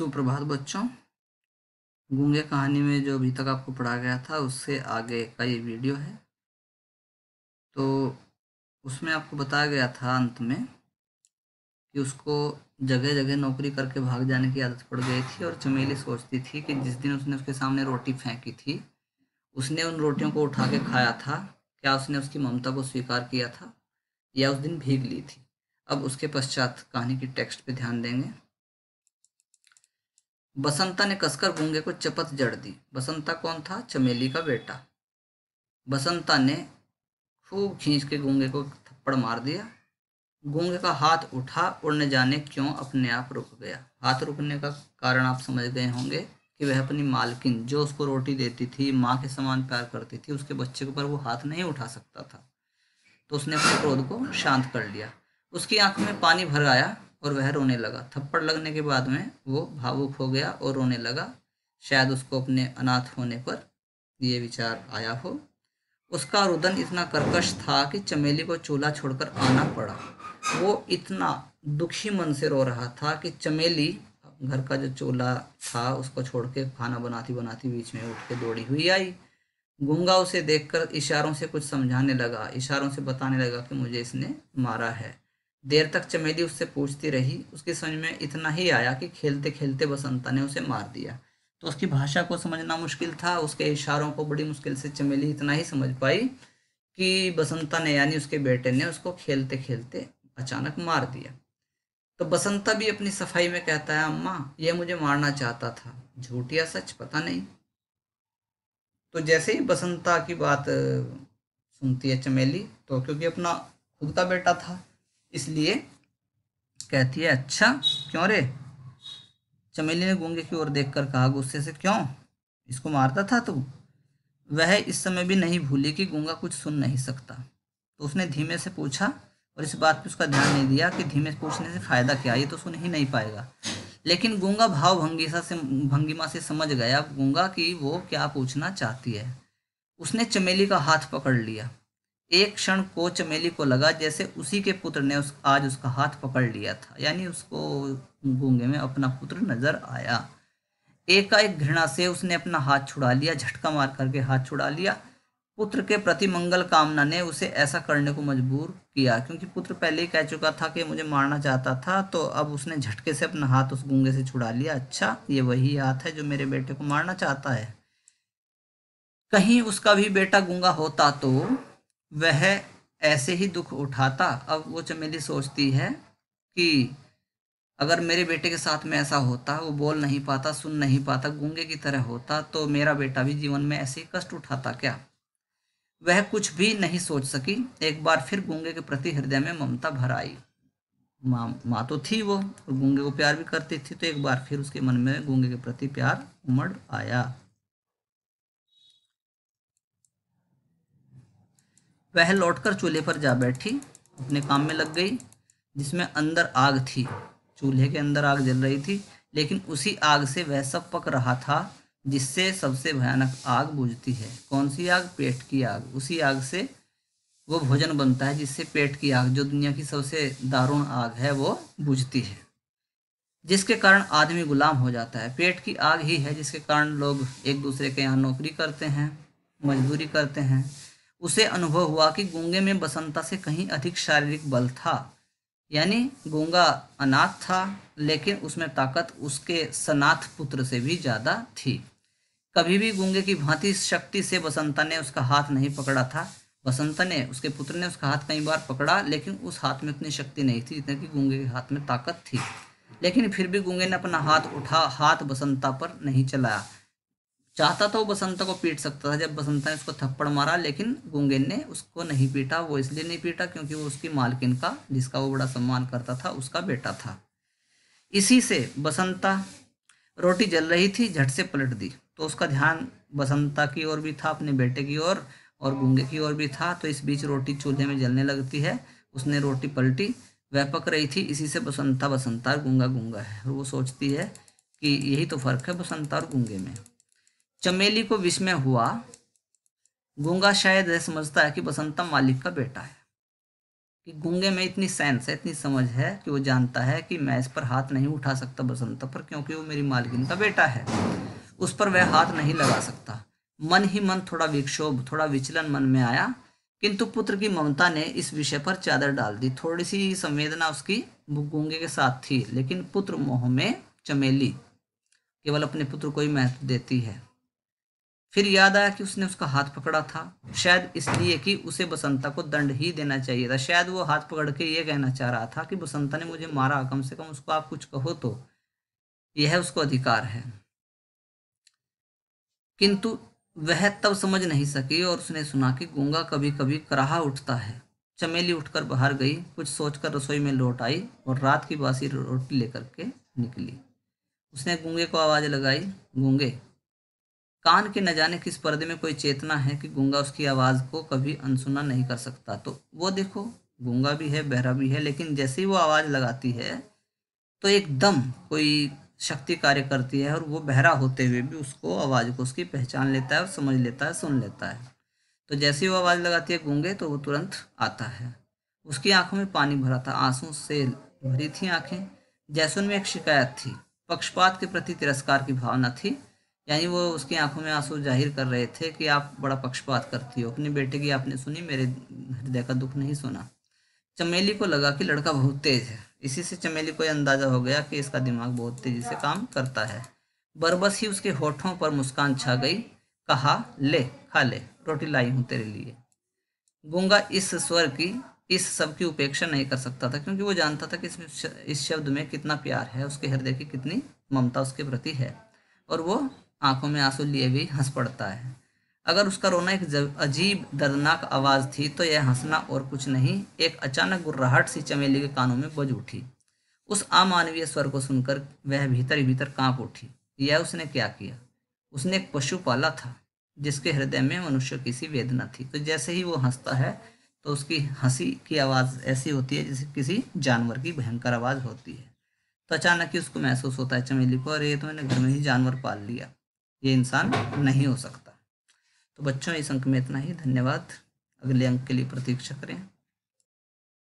सुप्रभात बच्चों गूंगे कहानी में जो अभी तक आपको पढ़ा गया था उससे आगे का ये वीडियो है तो उसमें आपको बताया गया था अंत में कि उसको जगह जगह नौकरी करके भाग जाने की आदत पड़ गई थी और चमेली सोचती थी कि जिस दिन उसने उसके सामने रोटी फेंकी थी उसने उन रोटियों को उठा के खाया था क्या उसने उसकी ममता को स्वीकार किया था या उस दिन भीग ली थी अब उसके पश्चात कहानी की टेक्स्ट पे ध्यान देंगे बसंता ने कसकर गूंगे को चपत जड़ दी बसंता कौन था चमेली का बेटा बसंता ने खूब खींच के गूंगे को थप्पड़ मार दिया गूंगे का हाथ उठा उड़ने जाने क्यों अपने आप रुक गया हाथ रुकने का कारण आप समझ गए होंगे कि वह अपनी मालकिन जो उसको रोटी देती थी माँ के समान प्यार करती थी उसके बच्चे के ऊपर वो हाथ नहीं उठा सकता था तो उसने अपने क्रोध को शांत कर लिया उसकी आंख में पानी भर आया और वह रोने लगा थप्पड़ लगने के बाद में वो भावुक हो गया और रोने लगा शायद उसको अपने अनाथ होने पर ये विचार आया हो उसका रुदन इतना कर्कश था कि चमेली को चूल्हा छोड़कर आना पड़ा वो इतना दुखी मन से रो रहा था कि चमेली घर का जो चूल्हा था उसको छोड़ के खाना बनाती बनाती बीच में उठ के दौड़ी हुई आई गंगा उसे देखकर इशारों से कुछ समझाने लगा इशारों से बताने लगा कि मुझे इसने मारा है देर तक चमेली उससे पूछती रही उसकी समझ में इतना ही आया कि खेलते खेलते बसंता ने उसे मार दिया तो उसकी भाषा को समझना मुश्किल था उसके इशारों को बड़ी मुश्किल से चमेली इतना ही समझ पाई कि बसंता ने यानी उसके बेटे ने उसको खेलते खेलते अचानक मार दिया तो बसंता भी अपनी सफाई में कहता है अम्मा यह मुझे मारना चाहता था झूठ या सच पता नहीं तो जैसे ही बसंता की बात सुनती है चमेली तो क्योंकि अपना खुद का बेटा था इसलिए कहती है अच्छा क्यों रे चमेली ने गूंगे की ओर देखकर कहा गुस्से से क्यों इसको मारता था तू वह इस समय भी नहीं भूली कि गूंगा कुछ सुन नहीं सकता तो उसने धीमे से पूछा और इस बात पर उसका ध्यान नहीं दिया कि धीमे से पूछने से फ़ायदा क्या ये तो सुन ही नहीं पाएगा लेकिन गूंगा भाव भंगीसा से भंगिमा से समझ गया गूंगा कि वो क्या पूछना चाहती है उसने चमेली का हाथ पकड़ लिया एक क्षण को चमेली को लगा जैसे उसी के पुत्र ने उस आज उसका हाथ पकड़ लिया था यानी उसको गूंगे में अपना पुत्र नजर आया एकाएक घृणा से उसने अपना हाथ छुड़ा लिया झटका मार करके हाथ छुड़ा लिया पुत्र के प्रति मंगल कामना ने उसे ऐसा करने को मजबूर किया क्योंकि पुत्र पहले ही कह चुका था कि मुझे मारना चाहता था तो अब उसने झटके से अपना हाथ उस गूंगे से छुड़ा लिया अच्छा ये वही हाथ है जो मेरे बेटे को मारना चाहता है कहीं उसका भी बेटा गूंगा होता तो वह ऐसे ही दुख उठाता अब वो चमेली सोचती है कि अगर मेरे बेटे के साथ में ऐसा होता वो बोल नहीं पाता सुन नहीं पाता गूंगे की तरह होता तो मेरा बेटा भी जीवन में ऐसे ही कष्ट उठाता क्या वह कुछ भी नहीं सोच सकी एक बार फिर गूंगे के प्रति हृदय में ममता भर आई माँ माँ तो थी वो और गूंगे को प्यार भी करती थी तो एक बार फिर उसके मन में गूंगे के प्रति प्यार उमड़ आया वह लौटकर चूल्हे पर जा बैठी अपने काम में लग गई जिसमें अंदर आग थी चूल्हे के अंदर आग जल रही थी लेकिन उसी आग से वह सब पक रहा था जिससे सबसे भयानक आग बुझती है कौन सी आग पेट की आग उसी आग से वो भोजन बनता है जिससे पेट की आग जो दुनिया की सबसे दारुण आग है वो बुझती है जिसके कारण आदमी गुलाम हो जाता है पेट की आग ही है जिसके कारण लोग एक दूसरे के यहाँ नौकरी करते हैं मजदूरी करते हैं उसे अनुभव हुआ कि गूंगे में बसंता से कहीं अधिक शारीरिक बल था यानी गूंगा अनाथ था लेकिन उसमें ताकत उसके सनाथ पुत्र से भी ज़्यादा थी कभी भी गूंगे की भांति शक्ति से बसंता ने उसका हाथ नहीं पकड़ा था बसंता ने उसके पुत्र ने उसका हाथ कई बार पकड़ा लेकिन उस हाथ में उतनी शक्ति नहीं थी जितने कि गूंगे के हाथ में ताकत थी लेकिन फिर भी गूंगे ने अपना हाथ उठा हाथ बसंता पर नहीं चलाया चाहता था वो बसंता को पीट सकता था जब बसंता ने उसको थप्पड़ मारा लेकिन गुंगेन ने उसको नहीं पीटा वो इसलिए नहीं पीटा क्योंकि वो उसकी मालकिन का जिसका वो बड़ा सम्मान करता था उसका बेटा था इसी से बसंता रोटी जल रही थी झट से पलट दी तो उसका ध्यान बसंता की ओर भी था अपने बेटे की ओर और, और गुंगे की ओर भी था तो इस बीच रोटी चूल्हे में जलने लगती है उसने रोटी पलटी वह पक रही थी इसी से बसंता बसंता और गुंगा गुंगा है और वो सोचती है कि यही तो फर्क है बसंता और गुंगे में चमेली को विस्मय हुआ गूंगा शायद यह समझता है कि बसंतम मालिक का बेटा है कि गूंगे में इतनी सेंस है इतनी समझ है कि वो जानता है कि मैं इस पर हाथ नहीं उठा सकता बसंत पर क्योंकि वो मेरी मालकिन का बेटा है उस पर वह हाथ नहीं लगा सकता मन ही मन थोड़ा विक्षोभ थोड़ा विचलन मन में आया किंतु पुत्र की ममता ने इस विषय पर चादर डाल दी थोड़ी सी संवेदना उसकी गूंगे के साथ थी लेकिन पुत्र मोह में चमेली केवल अपने पुत्र को ही महत्व देती है फिर याद आया कि उसने उसका हाथ पकड़ा था शायद इसलिए कि उसे बसंता को दंड ही देना चाहिए था शायद वो हाथ पकड़ के ये कहना चाह रहा था कि बसंता ने मुझे मारा कम से कम उसको आप कुछ कहो तो यह उसको अधिकार है किंतु वह तब समझ नहीं सकी और उसने सुना कि गूंगा कभी कभी कराहा उठता है चमेली उठकर बाहर गई कुछ सोचकर रसोई में लौट आई और रात की बासी रोटी लेकर के निकली उसने गूंगे को आवाज़ लगाई गूंगे कान के न जाने किस पर्दे में कोई चेतना है कि गूंगा उसकी आवाज़ को कभी अनसुना नहीं कर सकता तो वो देखो गूंगा भी है बहरा भी है लेकिन जैसे ही वो आवाज़ लगाती है तो एकदम कोई शक्ति कार्य करती है और वो बहरा होते हुए भी उसको आवाज़ को उसकी पहचान लेता है और समझ लेता है सुन लेता है तो जैसे ही वो आवाज़ लगाती है गूंगे तो वो तुरंत आता है उसकी आंखों में पानी भरा था आंसू से भरी थी आंखें जैसे उनमें एक शिकायत थी पक्षपात के प्रति तिरस्कार की भावना थी यानी वो उसकी आंखों में आंसू जाहिर कर रहे थे कि आप बड़ा पक्षपात करती हो अपने बेटे की आपने सुनी मेरे हृदय का दुख नहीं सुना चमेली को लगा कि लड़का बहुत तेज है इसी से चमेली को अंदाज़ा हो गया कि इसका दिमाग बहुत तेज़ी से काम करता है बरबस ही उसके होठों पर मुस्कान छा गई कहा ले खा ले रोटी लाई हूँ तेरे लिए गूंगा इस स्वर की इस सब की उपेक्षा नहीं कर सकता था क्योंकि वो जानता था कि इस शब्द में कितना प्यार है उसके हृदय की कितनी ममता उसके प्रति है और वो आंखों में आंसू लिए भी हंस पड़ता है अगर उसका रोना एक अजीब दर्दनाक आवाज़ थी तो यह हंसना और कुछ नहीं एक अचानक गुर्राहट सी चमेली के कानों में बज उठी उस अमानवीय स्वर को सुनकर वह भीतर ही भीतर कांप उठी यह उसने क्या किया उसने एक पशु पाला था जिसके हृदय में मनुष्य की सी वेदना थी तो जैसे ही वो हंसता है तो उसकी हंसी की आवाज़ ऐसी होती है जैसे किसी जानवर की भयंकर आवाज़ होती है तो अचानक ही उसको महसूस होता है चमेली को और ये तो मैंने घर में ही जानवर पाल लिया ये इंसान नहीं हो सकता तो बच्चों इस अंक में इतना ही धन्यवाद अगले अंक के लिए प्रतीक्षा करें